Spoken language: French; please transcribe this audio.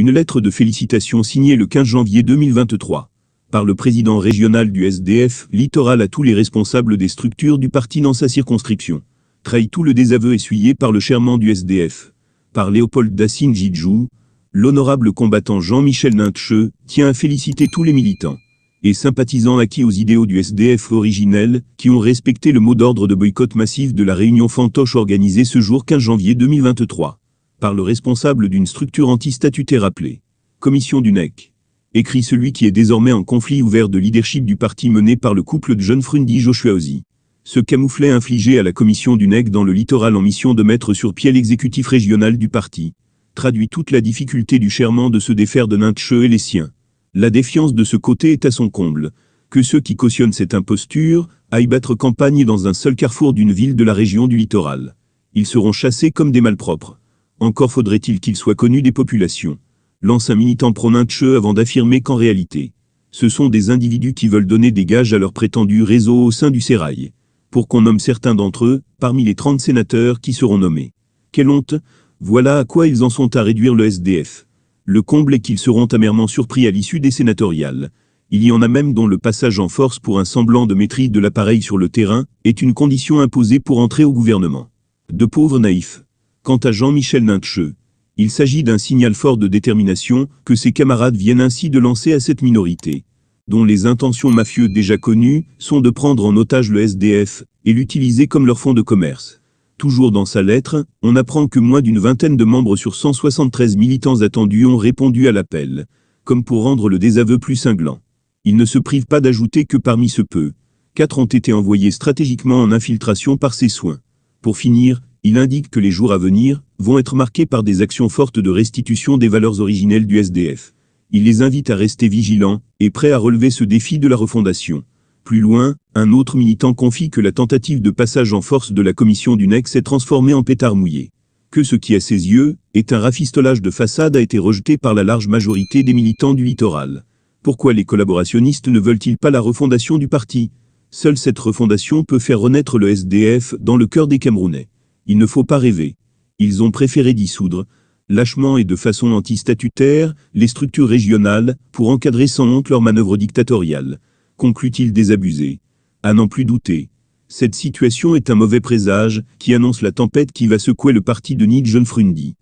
Une lettre de félicitations signée le 15 janvier 2023 par le président régional du SDF littoral à tous les responsables des structures du parti dans sa circonscription. Trahit tout le désaveu essuyé par le chairman du SDF. Par Léopold Dacine l'honorable combattant Jean-Michel Nintcheux tient à féliciter tous les militants et sympathisants acquis aux idéaux du SDF originel, qui ont respecté le mot d'ordre de boycott massif de la réunion fantoche organisée ce jour 15 janvier 2023 par le responsable d'une structure anti-statutaire appelée Commission du NEC. Écrit celui qui est désormais en conflit ouvert de leadership du parti mené par le couple de jeunes Frundi Joshua Ozi Ce camouflet infligé à la commission du NEC dans le littoral en mission de mettre sur pied l'exécutif régional du parti traduit toute la difficulté du chèrement de se défaire de Nintcheux et les siens. La défiance de ce côté est à son comble. Que ceux qui cautionnent cette imposture aillent battre campagne dans un seul carrefour d'une ville de la région du littoral. Ils seront chassés comme des malpropres. Encore faudrait-il qu'il soit connu des populations. Lance un militant pro avant d'affirmer qu'en réalité, ce sont des individus qui veulent donner des gages à leur prétendu réseau au sein du sérail, pour qu'on nomme certains d'entre eux, parmi les 30 sénateurs qui seront nommés. Quelle honte Voilà à quoi ils en sont à réduire le SDF. Le comble est qu'ils seront amèrement surpris à l'issue des sénatoriales. Il y en a même dont le passage en force pour un semblant de maîtrise de l'appareil sur le terrain est une condition imposée pour entrer au gouvernement. De pauvres naïfs. Quant à Jean-Michel Nintcheux, il s'agit d'un signal fort de détermination que ses camarades viennent ainsi de lancer à cette minorité, dont les intentions mafieuses déjà connues sont de prendre en otage le SDF et l'utiliser comme leur fonds de commerce. Toujours dans sa lettre, on apprend que moins d'une vingtaine de membres sur 173 militants attendus ont répondu à l'appel, comme pour rendre le désaveu plus cinglant. Il ne se prive pas d'ajouter que parmi ce peu, quatre ont été envoyés stratégiquement en infiltration par ses soins. Pour finir, il indique que les jours à venir vont être marqués par des actions fortes de restitution des valeurs originelles du SDF. Il les invite à rester vigilants et prêts à relever ce défi de la refondation. Plus loin, un autre militant confie que la tentative de passage en force de la commission du NEX s'est transformée en pétard mouillé. Que ce qui, à ses yeux, est un rafistolage de façade a été rejeté par la large majorité des militants du littoral. Pourquoi les collaborationnistes ne veulent-ils pas la refondation du parti Seule cette refondation peut faire renaître le SDF dans le cœur des Camerounais. Il ne faut pas rêver. Ils ont préféré dissoudre, lâchement et de façon antistatutaire, les structures régionales, pour encadrer sans honte leur manœuvre dictatoriale. Conclut-il désabusé. À n'en plus douter. Cette situation est un mauvais présage, qui annonce la tempête qui va secouer le parti de John Frundi.